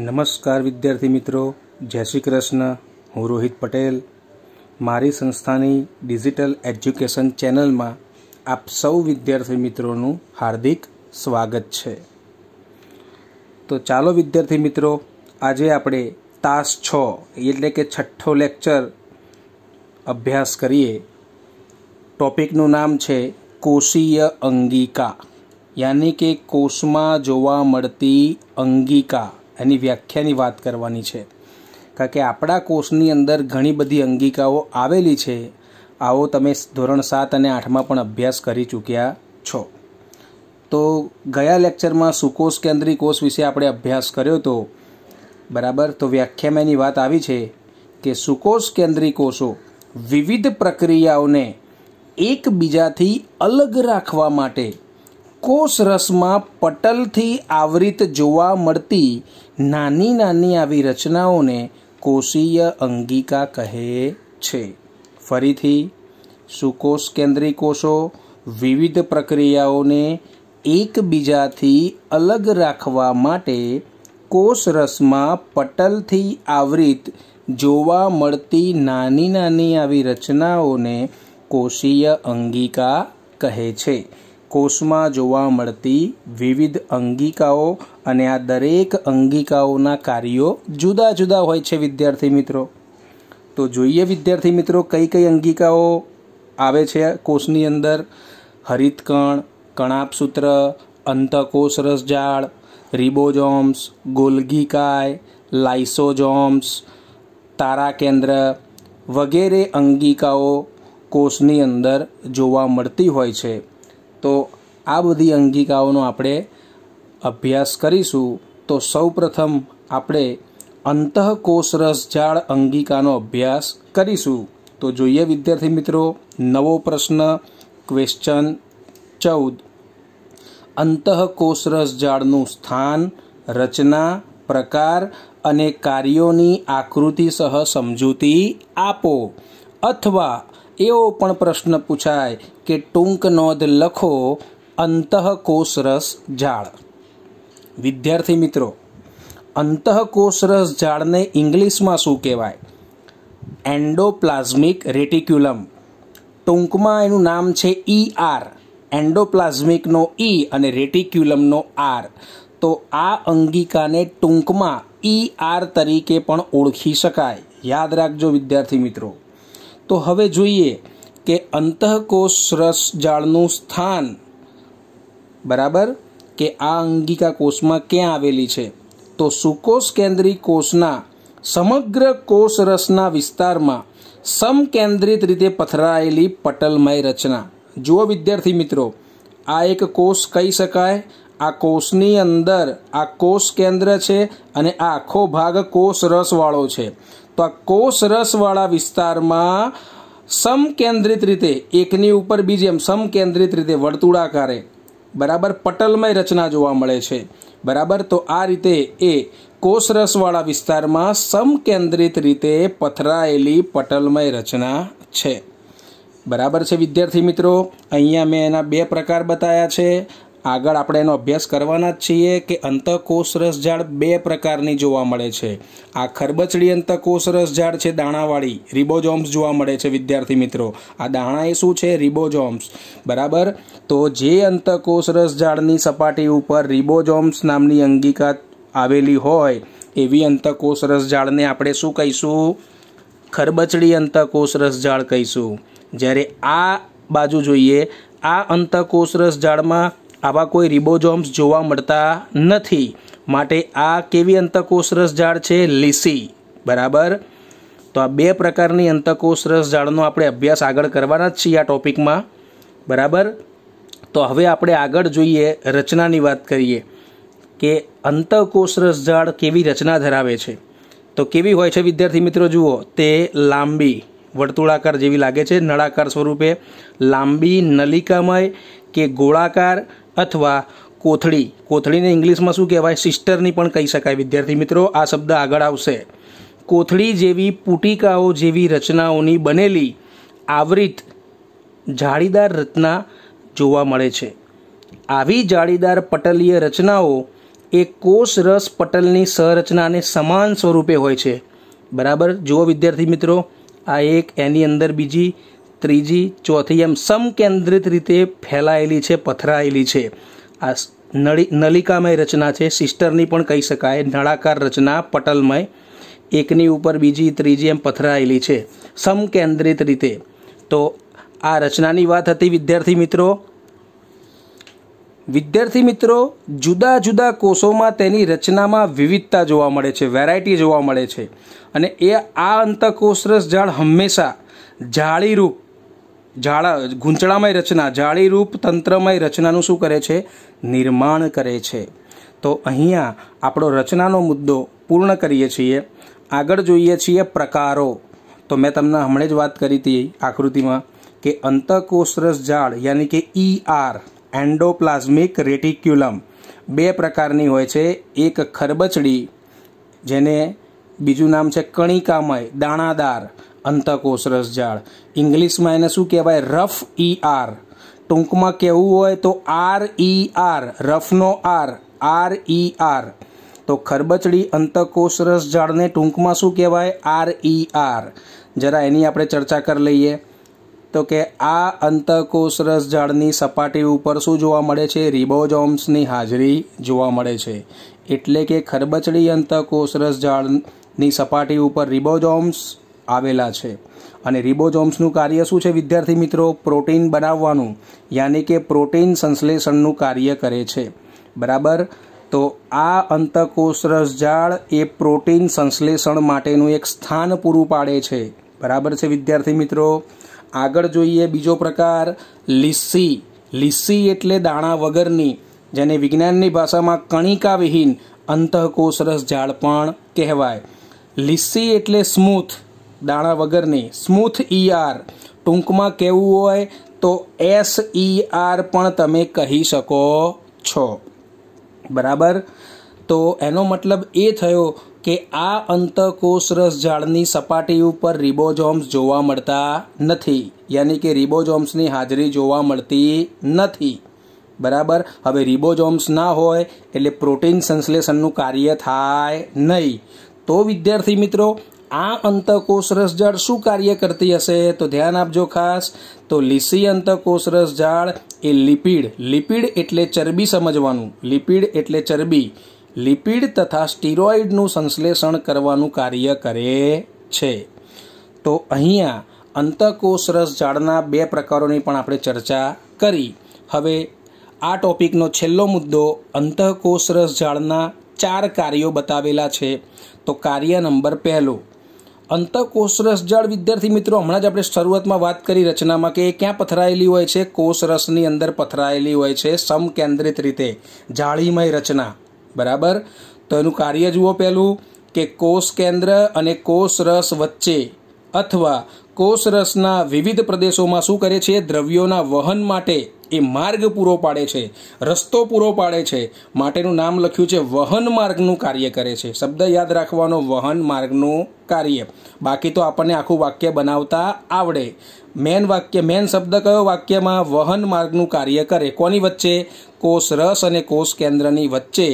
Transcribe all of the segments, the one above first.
નમસ્કાર વિદ્યાર્થી મિત્રો જય શ્રી કૃષ્ણ હું રોહિત પટેલ મારી સંસ્થાની ડિજિટલ એજ્યુકેશન ચેનલમાં આપ સૌ વિદ્યાર્થી મિત્રોનું હાર્દિક સ્વાગત છે તો ચાલો વિદ્યાર્થી મિત્રો આજે આપણે તાસ છ એટલે કે છઠ્ઠો લેક્ચર અભ્યાસ કરીએ ટોપિકનું નામ છે કોષીય અંગિકા યાની કે કોષમાં જોવા મળતી અંગિકા એની વ્યાખ્યાની વાત કરવાની છે કારણ કે આપણા કોષની અંદર ઘણી બધી અંગિકાઓ આવેલી છે આવો તમે ધોરણ સાત અને આઠમાં પણ અભ્યાસ કરી ચૂક્યા છો તો ગયા લેક્ચરમાં સુકોષ કેન્દ્રી કોષ વિશે આપણે અભ્યાસ કર્યો હતો બરાબર તો વ્યાખ્યામાં એની વાત આવી છે કે સુકોષ કેન્દ્રી કોષો વિવિધ પ્રક્રિયાઓને એકબીજાથી અલગ રાખવા માટે કોષરસમાં પટલથી આવૃત જોવા મળતી નાની નાની આવી રચનાઓને કોષીય અંગિકા કહે છે ફરીથી સુકોષ કેન્દ્રી કોષો વિવિધ પ્રક્રિયાઓને એકબીજાથી અલગ રાખવા માટે કોષરસમાં પટલથી આવૃત જોવા મળતી નાની નાની આવી રચનાઓને કોષીય અંગિકા કહે છે કોષમાં જોવા મળતી વિવિધ અંગિકાઓ અને આ દરેક અંગિકાઓના કાર્યો જુદા જુદા હોય છે વિદ્યાર્થી મિત્રો તો જોઈએ વિદ્યાર્થી મિત્રો કઈ કઈ અંગિકાઓ આવે છે કોષની અંદર હરિતકણ કણાપસૂત્ર અંતકોષ રસજાળ રિબોજોમ્સ ગોલગીકાય લાઇસોજોમ્સ તારા કેન્દ્ર વગેરે અંગિકાઓ કોષની અંદર જોવા મળતી હોય છે તો આ બધી અંગિકાઓનો આપણે અભ્યાસ કરીશું તો સૌપ્રથમ આપણે અંતઃકોષરસ રસઝાળ અંગિકાનો અભ્યાસ કરીશું તો જોઈએ વિદ્યાર્થી મિત્રો નવો પ્રશ્ન ક્વેશ્ચન ચૌદ અંતઃકોષરસ ઝાડનું સ્થાન રચના પ્રકાર અને કાર્યોની આકૃતિ સહ સમજૂતી આપો અથવા એવો પણ પ્રશ્ન પૂછાય કે ટૂંક નોંધ લખો અંતઃકોષરસ ઝાડ વિદ્યાર્થી મિત્રો અંતઃકોષરસ ઝાડને ઇંગ્લિશમાં શું કહેવાય એન્ડોપ્લાઝમિક રેટિક્યુલમ ટૂંકમાં એનું નામ છે ઈ e આર એન્ડોપ્લાઝમિકનો ઈ e અને રેટિક્યુલમનો આર તો આ અંગિકાને ટૂંકમાં ઈ e આર તરીકે પણ ઓળખી શકાય યાદ રાખજો વિદ્યાર્થી મિત્રો તો હવે જોઈએ કે અંતઃકોષ રસ જાળનું સ્થાન બરાબર કે આ અંગિકા કોષમાં ક્યાં આવેલી છે તો સુકોષ કેન્દ્રી કોષના સમગ્ર કોષ રસના વિસ્તારમાં સમકેન્દ્રિત રીતે પથરાયેલી પટલમય રચના જુઓ વિદ્યાર્થી મિત્રો આ એક કોષ કહી શકાય આ કોષની અંદર આ કોષ કેન્દ્ર છે અને આ આખો ભાગ કોષ રસવાળો છે તો આ કોષ રસવાળા વિસ્તારમાં સમકેન્દ્રિત રીતે એકની ઉપર બીજી એમ સમકેન્દ્રિત રીતે વર્તુળાકારે બરાબર પટલમય રચના જોવા મળે છે બરાબર તો આ રીતે એ કોષરસવાળા વિસ્તારમાં સમકેન્દ્રિત રીતે પથરાયેલી પટલમય રચના છે બરાબર છે વિદ્યાર્થી મિત્રો અહીંયા મેં એના બે પ્રકાર બતાવ્યા છે આગળ આપણે એનો અભ્યાસ કરવાના જ છીએ કે અંતકોષરસ રસઝાડ બે પ્રકારની જોવા મળે છે આ ખરબચડી અંતકોષ ઝાડ છે દાણાવાળી રિબોજોમ્સ જોવા મળે છે વિદ્યાર્થી મિત્રો આ દાણા એ શું છે રિબોજોમ્સ બરાબર તો જે અંતકોષરસ રસઝાડની સપાટી ઉપર રિબોજોમ્સ નામની અંગિકા આવેલી હોય એવી અંતકોષરસ રસઝાડને આપણે શું કહીશું ખરબચડી અંતકોષ રસઝાડ કહીશું જ્યારે આ બાજુ જોઈએ આ અંતકોષરસ રસઝાડમાં આવા કોઈ રિબોઝોમ્સ જોવા મળતા નથી માટે આ કેવી અંતકોષરસ ઝાડ છે લીસી બરાબર તો આ બે પ્રકારની અંતકોષરસ ઝાડનો આપણે અભ્યાસ આગળ કરવાના જ છીએ આ ટોપિકમાં બરાબર તો હવે આપણે આગળ જોઈએ રચનાની વાત કરીએ કે અંતકોષરસ ઝાડ કેવી રચના ધરાવે છે તો કેવી હોય છે વિદ્યાર્થી મિત્રો જુઓ તે લાંબી વર્તુળાકાર જેવી લાગે છે નળાકાર સ્વરૂપે લાંબી નલિકામય કે ગોળાકાર અથવા કોથળી કોથળીને ઇંગ્લિશમાં શું કહેવાય સિસ્ટરની પણ કહી શકાય વિદ્યાર્થી મિત્રો આ શબ્દ આગળ આવશે કોથળી જેવી પુટિકાઓ જેવી રચનાઓની બનેલી આવૃત જાળીદાર રચના જોવા મળે છે આવી જાળીદાર પટલીય રચનાઓ એ કોષરસ પટલની સંરચનાને સમાન સ્વરૂપે હોય છે બરાબર જુઓ વિદ્યાર્થી મિત્રો આ એક એની અંદર બીજી ત્રીજી ચોથી એમ સમકેન્દ્રિત રીતે ફેલાયેલી છે પથરાયેલી છે આ નળી નલિકામય રચના છે સિસ્ટરની પણ કહી શકાય નળાકાર રચના પટલમય એકની ઉપર બીજી ત્રીજી એમ પથરાયેલી છે સમકેન્દ્રિત રીતે તો આ રચનાની વાત હતી વિદ્યાર્થી મિત્રો વિદ્યાર્થી મિત્રો જુદા જુદા કોષોમાં તેની રચનામાં વિવિધતા જોવા મળે છે વેરાયટી જોવા મળે છે અને એ આ અંતઃકોષરસ ઝાડ હંમેશા જાળીરૂપ જાળા ગૂંચળામય રચના જાળીરૂપ તંત્રમય રચનાનું શું કરે છે નિર્માણ કરે છે તો અહીંયા આપણો રચનાનો મુદ્દો પૂર્ણ કરીએ છીએ આગળ જોઈએ છીએ પ્રકારો તો મેં તમને હમણે જ વાત કરી હતી આકૃતિમાં કે અંતકોષરસ ઝાડ યાની કે E e R endoplasmic reticulum બે પ્રકારની હોય છે એક ખરબચડી જેને બીજું નામ છે કણિકામય દાણાદાર અંતકોષરસ ઝાડ ઇંગ્લિશમાં એને શું કહેવાય રફ ઈ આર ટૂંકમાં કહેવું હોય તો આર ઈ આર રફનો આર આર ઈ આર તો ખરબચડી અંતકોષરસ ઝાડને ટૂંકમાં શું કહેવાય આર ઈ આર જરા એની આપણે ચર્ચા કરી લઈએ તો કે આ અંતકોષરસ ઝાડની સપાટી ઉપર શું જોવા મળે છે રિબોજોમ્સની હાજરી જોવા મળે છે એટલે કે ખરબચડી અંતકોષરસ ઝાડની સપાટી ઉપર રિબોજોમ્સ આવેલા છે અને રિબોઝોમ્સનું કાર્ય શું છે વિદ્યાર્થી મિત્રો પ્રોટીન બનાવવાનું યાની કે પ્રોટીન સંશ્લેષણનું કાર્ય કરે છે બરાબર તો આ અંતકોષરસ ઝાડ એ પ્રોટીન સંશ્લેષણ માટેનું એક સ્થાન પૂરું પાડે છે બરાબર છે વિદ્યાર્થી મિત્રો આગળ જોઈએ બીજો પ્રકાર લીસી લીસી એટલે દાણા વગરની જેને વિજ્ઞાનની ભાષામાં કણિકા વિહીન અંતઃકોષરસ ઝાડ પણ કહેવાય લીસી એટલે સ્મૂથ દાણા વગરની સ્મૂથ ઈઆર ટૂંકમાં કહેવું હોય તો એસ ઈ આર પણ તમે કહી શકો છો બરાબર તો એનો મતલબ એ થયો કે આ અંતકોષરસ ઝાડની સપાટી ઉપર રિબોઝોમ્સ જોવા મળતા નથી યાની કે રિબોઝોમ્સની હાજરી જોવા મળતી નથી બરાબર હવે રિબોઝોમ્સ ના હોય એટલે પ્રોટીન સંશ્લેષણનું કાર્ય થાય નહીં તો વિદ્યાર્થી મિત્રો આ અંતકોષરસ ઝાડ શું કાર્ય કરતી હશે તો ધ્યાન આપજો ખાસ તો લીસી અંતકોષરસ ઝાડ એ લિપિડ લિપિડ એટલે ચરબી સમજવાનું લિપિડ એટલે ચરબી લિપિડ તથા સ્ટીરોઇડનું સંશ્લેષણ કરવાનું કાર્ય કરે છે તો અહીંયા અંતકોષરસ ઝાડના બે પ્રકારોની પણ આપણે ચર્ચા કરી હવે આ ટોપિકનો છેલ્લો મુદ્દો અંતઃકોષરસ ઝાડના ચાર કાર્યો બતાવેલા છે તો કાર્ય નંબર પહેલું જળ વિદ્યાર્થી મિત્રો હમણાં જ આપણે શરૂઆતમાં વાત કરી રચનામાં કે એ ક્યાં પથરાયેલી હોય છે કોષરસની અંદર પથરાયેલી હોય છે સમકેન્દ્રિત રીતે જાળીમય રચના બરાબર તો એનું કાર્ય જુઓ પહેલું કે કોષ કેન્દ્ર અને કોષરસ વચ્ચે અથવા કોષરસના વિવિધ પ્રદેશોમાં શું કરે છે દ્રવ્યોના વહન માટે એ માર્ગ પૂરો પાડે છે રસ્તો પૂરો પાડે છે માટેનું નામ લખ્યું છે વહન માર્ગનું કાર્ય કરે છે શબ્દ યાદ રાખવાનો વહન માર્ગનું કાર્ય બાકી તો આપણને આખું વાક્ય બનાવતા આવડે મેન વાક્ય મેન શબ્દ કયો વાક્યમાં વહન માર્ગનું કાર્ય કરે કોની વચ્ચે કોષ રસ અને કોષ કેન્દ્રની વચ્ચે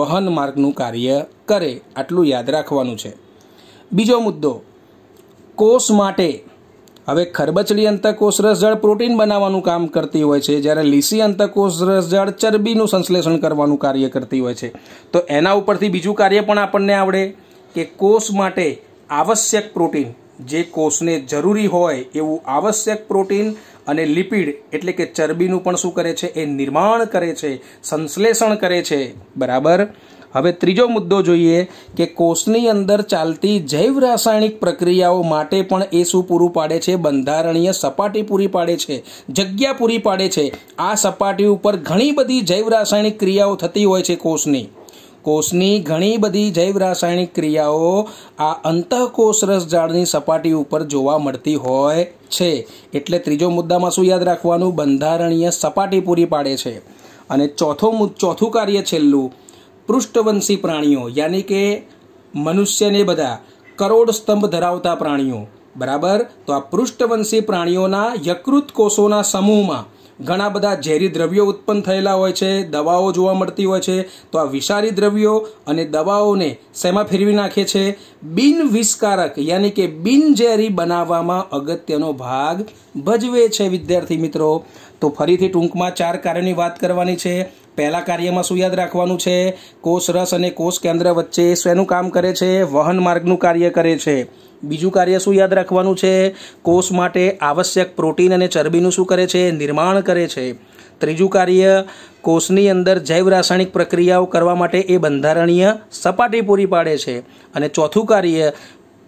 વહન માર્ગનું કાર્ય કરે આટલું યાદ રાખવાનું છે બીજો મુદ્દો કોષ માટે હવે ખરબચડી અંતકોષ રસજાળ પ્રોટીન બનાવવાનું કામ કરતી હોય છે જ્યારે લીસી અંતકોષ રસજાળ ચરબીનું સંશ્લેષણ કરવાનું કાર્ય કરતી હોય છે તો એના ઉપરથી બીજું કાર્ય પણ આપણને આવડે કે કોષ માટે આવશ્યક પ્રોટીન જે કોષને જરૂરી હોય એવું આવશ્યક પ્રોટીન અને લિપિડ એટલે કે ચરબીનું પણ શું કરે છે એ નિર્માણ કરે છે સંશ્લેષણ કરે છે બરાબર હવે ત્રીજો મુદ્દો જોઈએ કે કોષની અંદર ચાલતી જૈવ રાસાયણિક પ્રક્રિયાઓ માટે પણ એ શું પૂરું પાડે છે બંધારણીય સપાટી પૂરી પાડે છે જગ્યા પૂરી પાડે છે આ સપાટી ઉપર ઘણી બધી જૈવ રાસાયણિક ક્રિયાઓ થતી હોય છે કોષની કોષની ઘણી બધી જૈવ રાસાયણિક ક્રિયાઓ આ અંતઃકોષ રસ ઝાડની સપાટી ઉપર જોવા મળતી હોય છે એટલે ત્રીજો મુદ્દામાં શું યાદ રાખવાનું બંધારણીય સપાટી પૂરી પાડે છે અને ચોથો ચોથું કાર્ય છેલ્લું પૃષ્ઠવંશી પ્રાણીઓ યાની કે મનુષ્યને બધા કરોડ સ્તંભ ધરાવતા પ્રાણીઓ બરાબર તો આ પૃષ્ઠવંશી પ્રાણીઓના યકૃત કોષોના સમૂહમાં ઘણા બધા ઝેરી દ્રવ્યો ઉત્પન્ન થયેલા હોય છે દવાઓ જોવા મળતી હોય છે તો આ વિષારી દ્રવ્યો અને દવાઓને શેમાં ફેરવી નાખે છે બિન યાની કે બિનઝેરી બનાવવામાં અગત્યનો ભાગ ભજવે છે વિદ્યાર્થી મિત્રો તો ફરીથી ટૂંકમાં ચાર કાર્યોની વાત કરવાની છે પહેલા કાર્યમાં શું યાદ રાખવાનું છે કોષ રસ અને કોષ કેન્દ્ર વચ્ચે શેનું કામ કરે છે વહન માર્ગનું કાર્ય કરે છે બીજું કાર્ય શું યાદ રાખવાનું છે કોષ માટે આવશ્યક પ્રોટીન અને ચરબીનું શું કરે છે નિર્માણ કરે છે ત્રીજું કાર્ય કોષની અંદર જૈવ રાસાયણિક પ્રક્રિયાઓ કરવા માટે એ બંધારણીય સપાટી પૂરી પાડે છે અને ચોથું કાર્ય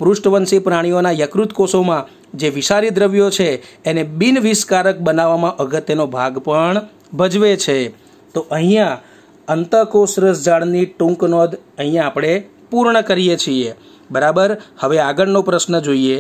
પૃષ્ઠવંશી પ્રાણીઓના યકૃત કોષોમાં જે વિષારી દ્રવ્યો છે એને બિનવિષકારક બનાવવામાં અગત્યનો ભાગ પણ ભજવે છે તો અહીંયા અંતકોષ રસજાળની ઝાડની ટૂંક નોંધ અહીંયા આપણે પૂર્ણ કરીએ છીએ બરાબર હવે આગળનો પ્રશ્ન જોઈએ